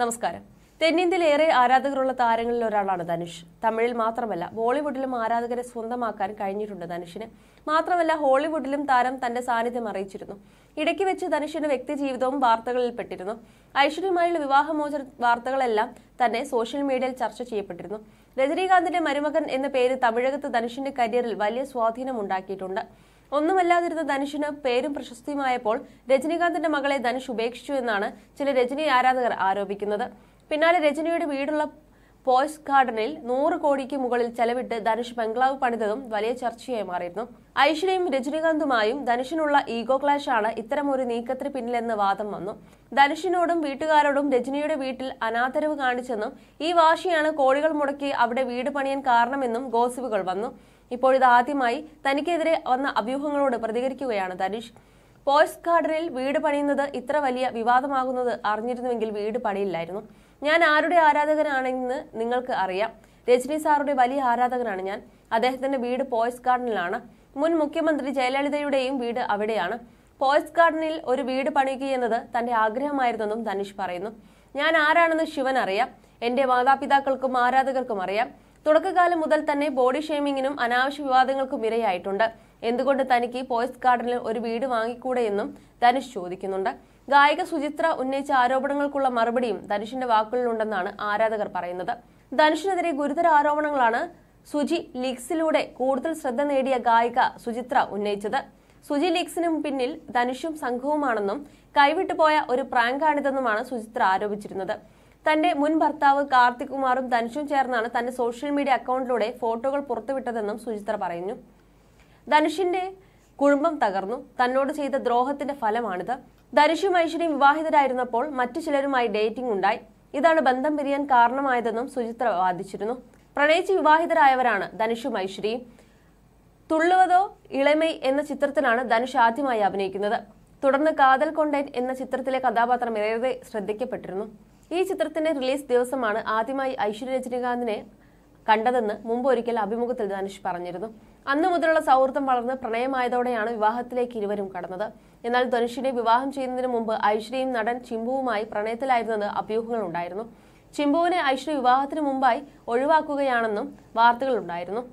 നമസ്കാരം തെന്നിന്ത്യയിലേറെ ആരാധകരുള്ള താരങ്ങളിൽ ഒരാളാണ് ധനുഷ് തമിഴിൽ മാത്രമല്ല ബോളിവുഡിലും ആരാധകരെ സ്വന്തമാക്കാൻ കഴിഞ്ഞിട്ടുണ്ട് ധനുഷിന് മാത്രമല്ല ഹോളിവുഡിലും താരം തന്റെ സാന്നിധ്യം അറിയിച്ചിരുന്നു ഇടയ്ക്ക് വെച്ച് ധനുഷിന്റെ വ്യക്തി ജീവിതവും വാർത്തകളിൽ പെട്ടിരുന്നു ഐശ്വര്യമായുള്ള വിവാഹമോചന വാർത്തകളെല്ലാം തന്നെ സോഷ്യൽ മീഡിയയിൽ ചർച്ച ചെയ്യപ്പെട്ടിരുന്നു രജനീകാന്തിന്റെ മരുമകൻ എന്ന പേര് തമിഴകത്ത് ധനുഷിന്റെ കരിയറിൽ വലിയ സ്വാധീനം ഉണ്ടാക്കിയിട്ടുണ്ട് ഒന്നുമല്ലാതിരുന്ന ധനുഷിന് പേരും പ്രശസ്തിയുമായപ്പോൾ രജനീകാന്തിന്റെ മകളെ ധനുഷ് ഉപേക്ഷിച്ചു എന്നാണ് ചില രജനി ആരാധകർ ആരോപിക്കുന്നത് പിന്നാലെ രജനിയുടെ വീടുള്ള പോയ്സ് ഗാർഡനിൽ നൂറ് കോടിക്ക് മുകളിൽ ചെലവിട്ട് ധനുഷ് ബംഗ്ലാവ് പണിതതും വലിയ ചർച്ചയായി മാറിയിരുന്നു ഐശ്വര്യയും രജനീകാന്തുമായും ധനുഷിനുള്ള ഈഗോ ക്ലാഷ് ആണ് ഇത്തരം ഒരു നീക്കത്തിന് പിന്നിലെന്ന് വാദം വന്നു ധനുഷിനോടും വീട്ടുകാരോടും രജനിയുടെ വീട്ടിൽ അനാദരവ് കാണിച്ചെന്നും ഈ വാശിയാണ് കോടികൾ മുടക്കി അവിടെ വീട് പണിയാൻ കാരണമെന്നും ഗോസിപ്പുകൾ വന്നു ഇപ്പോഴിത് ആദ്യമായി തനിക്കെതിരെ വന്ന അഭ്യൂഹങ്ങളോട് പ്രതികരിക്കുകയാണ് തനീഷ് പോയ്സ് ഗാർഡനിൽ വീട് പണിയുന്നത് ഇത്ര വലിയ വിവാദമാകുന്നത് അറിഞ്ഞിരുന്നുവെങ്കിൽ വീട് പണിയില്ലായിരുന്നു ഞാൻ ആരുടെ ആരാധകനാണെന്ന് നിങ്ങൾക്ക് അറിയാം രജനി സാറുടെ വലിയ ആരാധകനാണ് ഞാൻ അദ്ദേഹത്തിന്റെ വീട് പോയ്സ് ഗാർഡനിലാണ് മുൻ മുഖ്യമന്ത്രി ജയലളിതയുടെയും വീട് അവിടെയാണ് പോയ്സ് ഗാർഡനിൽ ഒരു വീട് പണിയുക എന്നത് തന്റെ ആഗ്രഹമായിരുന്നെന്നും ധനുഷ് പറയുന്നു ഞാൻ ആരാണെന്ന് ശിവൻ അറിയാം എന്റെ മാതാപിതാക്കൾക്കും ആരാധകർക്കും അറിയാം തുടക്കകാലം മുതൽ തന്നെ ബോഡി ഷെയ്മിങ്ങിനും അനാവശ്യ വിവാദങ്ങൾക്കും ഇരയായിട്ടുണ്ട് എന്തുകൊണ്ട് തനിക്ക് പോയസ് ഗാർഡനിൽ ഒരു വീട് വാങ്ങിക്കൂടെയെന്നും ധനുഷ് ചോദിക്കുന്നുണ്ട് ഗായിക സുചിത്ര ഉന്നയിച്ച ആരോപണങ്ങൾക്കുള്ള മറുപടിയും ധനുഷിന്റെ വാക്കുകളിലുണ്ടെന്നാണ് ആരാധകർ പറയുന്നത് ധനുഷിനെതിരെ ഗുരുതര ആരോപണങ്ങളാണ് സുജി ലീഗ്സിലൂടെ കൂടുതൽ ശ്രദ്ധ നേടിയ ഗായിക സുചിത്ര ഉന്നയിച്ചത് സുജി ലീഗ്സിനും പിന്നിൽ ധനുഷും സംഘവുമാണെന്നും കൈവിട്ടുപോയ ഒരു പ്രാങ്കാണിതെന്നുമാണ് സുചിത്ര ആരോപിച്ചിരുന്നത് തന്റെ മുൻ ഭർത്താവ് കാർത്തിക് കുമാറും ധനുഷും ചേർന്നാണ് തന്റെ സോഷ്യൽ മീഡിയ അക്കൗണ്ടിലൂടെ ഫോട്ടോകൾ പുറത്തുവിട്ടതെന്നും സുചിത്ര പറയുന്നു ധനുഷിന്റെ കുടുംബം തകർന്നു തന്നോട് ചെയ്ത ദ്രോഹത്തിന്റെ ഫലമാണിത് ധനുഷും ഐശ്വര്യം വിവാഹിതരായിരുന്നപ്പോൾ മറ്റു ചിലരുമായി ഡേറ്റിംഗ് ഉണ്ടായി ഇതാണ് ബന്ധം പിരിയാൻ കാരണമായതെന്നും സുചിത്ര വാദിച്ചിരുന്നു പ്രണയിച്ച് വിവാഹിതരായവരാണ് ധനുഷും ഐശ്വര്യയും തുള്ളുവതോ ഇളമൈ എന്ന ചിത്രത്തിലാണ് ധനുഷ് ആദ്യമായി അഭിനയിക്കുന്നത് തുടർന്ന് കാതൽ കൊണ്ടൻ എന്ന ചിത്രത്തിലെ കഥാപാത്രം ഏറെ ശ്രദ്ധിക്കപ്പെട്ടിരുന്നു ഈ ചിത്രത്തിന്റെ റിലീസ് ദിവസമാണ് ആദ്യമായി ഐശ്വര്യ രജനീകാന്തിനെ കണ്ടതെന്ന് മുമ്പ് ഒരിക്കൽ അഭിമുഖത്തിൽ ധനുഷ് പറഞ്ഞിരുന്നു അന്നു മുതലുള്ള സൗഹൃദം വളർന്ന് പ്രണയമായതോടെയാണ് വിവാഹത്തിലേക്ക് ഇരുവരും കടന്നത് എന്നാൽ ധനുഷിനെ വിവാഹം ചെയ്യുന്നതിന് മുമ്പ് ഐശ്വര്യയും നടൻ ചിമ്പുവുമായി പ്രണയത്തിലായിരുന്നത് അഭ്യൂഹങ്ങൾ ഉണ്ടായിരുന്നു ചിമ്പുവിനെ ഐശ്വര്യ വിവാഹത്തിന് മുമ്പായി ഒഴിവാക്കുകയാണെന്നും വാർത്തകളുണ്ടായിരുന്നു